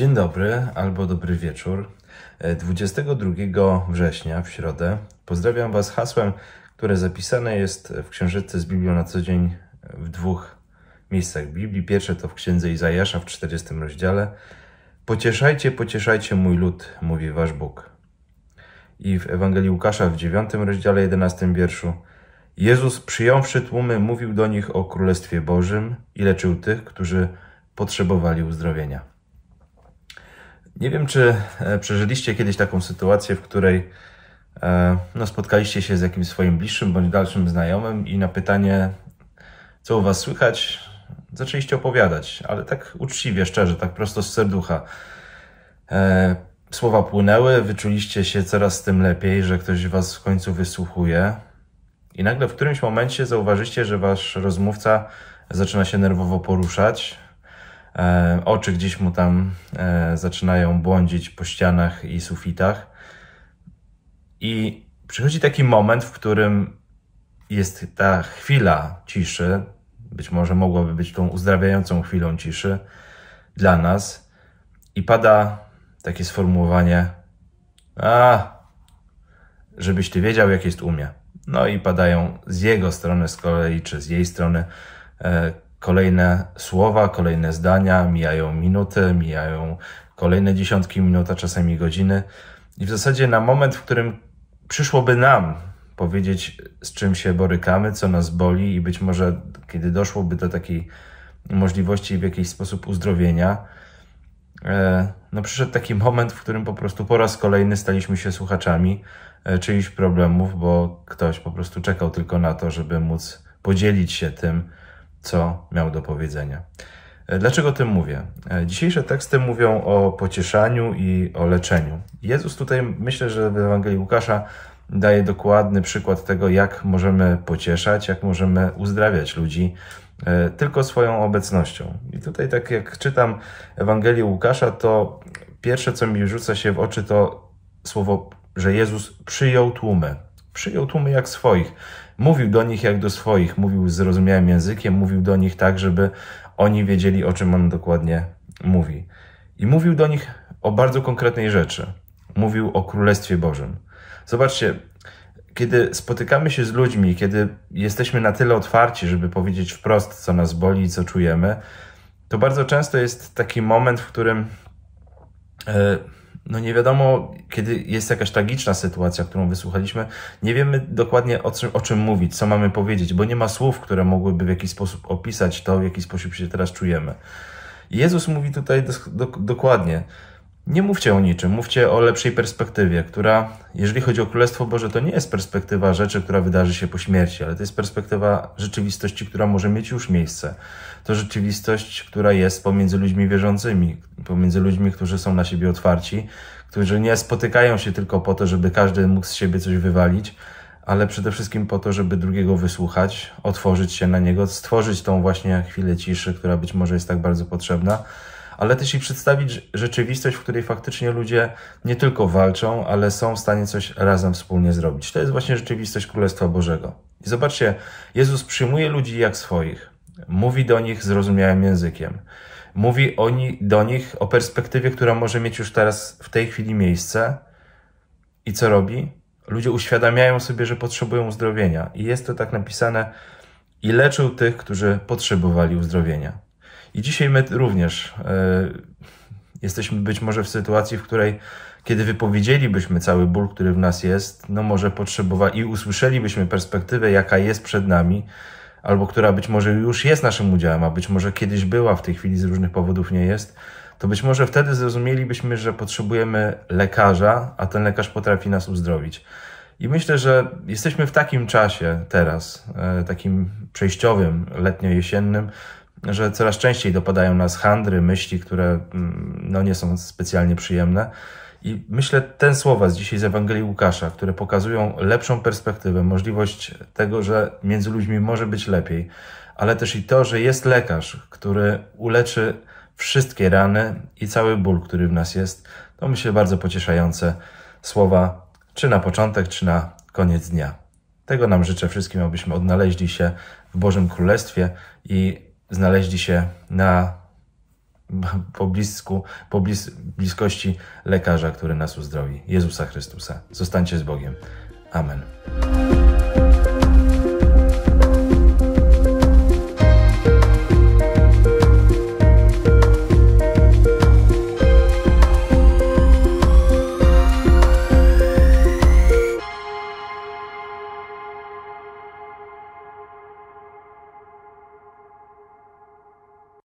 Dzień dobry albo dobry wieczór. 22 e, września w środę pozdrawiam Was hasłem, które zapisane jest w księżyce z Biblią na co dzień w dwóch miejscach Biblii. Pierwsze to w księdze Izajasza w 40 rozdziale. Pocieszajcie, pocieszajcie mój lud, mówi Wasz Bóg. I w Ewangelii Łukasza w 9 rozdziale 11 wierszu. Jezus przyjąwszy tłumy mówił do nich o Królestwie Bożym i leczył tych, którzy potrzebowali uzdrowienia. Nie wiem, czy e, przeżyliście kiedyś taką sytuację, w której e, no, spotkaliście się z jakimś swoim bliższym bądź dalszym znajomym i na pytanie, co u Was słychać, zaczęliście opowiadać, ale tak uczciwie, szczerze, tak prosto z serducha. E, słowa płynęły, wyczuliście się coraz tym lepiej, że ktoś Was w końcu wysłuchuje. I nagle w którymś momencie zauważycie, że Wasz rozmówca zaczyna się nerwowo poruszać, E, oczy gdzieś mu tam e, zaczynają błądzić po ścianach i sufitach. I przychodzi taki moment, w którym jest ta chwila ciszy, być może mogłaby być tą uzdrawiającą chwilą ciszy dla nas, i pada takie sformułowanie: A, żebyś ty wiedział, jak jest umie. No i padają z jego strony z kolei, czy z jej strony. E, Kolejne słowa, kolejne zdania, mijają minuty, mijają kolejne dziesiątki minut, a czasami godziny. I w zasadzie na moment, w którym przyszłoby nam powiedzieć, z czym się borykamy, co nas boli, i być może kiedy doszłoby do takiej możliwości w jakiś sposób uzdrowienia, e, no przyszedł taki moment, w którym po prostu po raz kolejny staliśmy się słuchaczami e, czyichś problemów, bo ktoś po prostu czekał tylko na to, żeby móc podzielić się tym, co miał do powiedzenia. E, dlaczego o tym mówię? E, dzisiejsze teksty mówią o pocieszaniu i o leczeniu. Jezus tutaj myślę, że w Ewangelii Łukasza daje dokładny przykład tego, jak możemy pocieszać, jak możemy uzdrawiać ludzi e, tylko swoją obecnością. I tutaj, tak jak czytam Ewangelię Łukasza, to pierwsze, co mi rzuca się w oczy, to słowo, że Jezus przyjął tłumy Przyjął tłumy jak swoich. Mówił do nich jak do swoich, mówił zrozumiałym językiem, mówił do nich tak, żeby oni wiedzieli, o czym on dokładnie mówi. I mówił do nich o bardzo konkretnej rzeczy. Mówił o Królestwie Bożym. Zobaczcie, kiedy spotykamy się z ludźmi, kiedy jesteśmy na tyle otwarci, żeby powiedzieć wprost, co nas boli i co czujemy, to bardzo często jest taki moment, w którym. Yy, no nie wiadomo, kiedy jest jakaś tragiczna sytuacja, którą wysłuchaliśmy, nie wiemy dokładnie o czym, o czym mówić, co mamy powiedzieć, bo nie ma słów, które mogłyby w jakiś sposób opisać to, w jaki sposób się teraz czujemy. Jezus mówi tutaj do, do, dokładnie, nie mówcie o niczym, mówcie o lepszej perspektywie, która, jeżeli chodzi o Królestwo Boże, to nie jest perspektywa rzeczy, która wydarzy się po śmierci, ale to jest perspektywa rzeczywistości, która może mieć już miejsce. To rzeczywistość, która jest pomiędzy ludźmi wierzącymi, pomiędzy ludźmi, którzy są na siebie otwarci, którzy nie spotykają się tylko po to, żeby każdy mógł z siebie coś wywalić, ale przede wszystkim po to, żeby drugiego wysłuchać, otworzyć się na niego, stworzyć tą właśnie chwilę ciszy, która być może jest tak bardzo potrzebna ale też i przedstawić rzeczywistość, w której faktycznie ludzie nie tylko walczą, ale są w stanie coś razem wspólnie zrobić. To jest właśnie rzeczywistość Królestwa Bożego. I zobaczcie, Jezus przyjmuje ludzi jak swoich, mówi do nich zrozumiałym językiem. Mówi oni, do nich o perspektywie, która może mieć już teraz w tej chwili miejsce. I co robi? Ludzie uświadamiają sobie, że potrzebują uzdrowienia. I jest to tak napisane i leczył tych, którzy potrzebowali uzdrowienia. I dzisiaj my również e, jesteśmy być może w sytuacji, w której kiedy wypowiedzielibyśmy cały ból, który w nas jest, no może potrzebowa i usłyszelibyśmy perspektywę, jaka jest przed nami, albo która być może już jest naszym udziałem, a być może kiedyś była, w tej chwili z różnych powodów nie jest, to być może wtedy zrozumielibyśmy, że potrzebujemy lekarza, a ten lekarz potrafi nas uzdrowić. I myślę, że jesteśmy w takim czasie teraz, e, takim przejściowym, letnio-jesiennym, że coraz częściej dopadają nas handry, myśli, które mm, no, nie są specjalnie przyjemne. I myślę, ten słowa z dzisiaj z Ewangelii Łukasza, które pokazują lepszą perspektywę, możliwość tego, że między ludźmi może być lepiej, ale też i to, że jest lekarz, który uleczy wszystkie rany i cały ból, który w nas jest, to myślę bardzo pocieszające słowa, czy na początek, czy na koniec dnia. Tego nam życzę wszystkim, abyśmy odnaleźli się w Bożym Królestwie i znaleźli się na poblisku, poblis, bliskości lekarza, który nas uzdrowi, Jezusa Chrystusa. Zostańcie z Bogiem. Amen.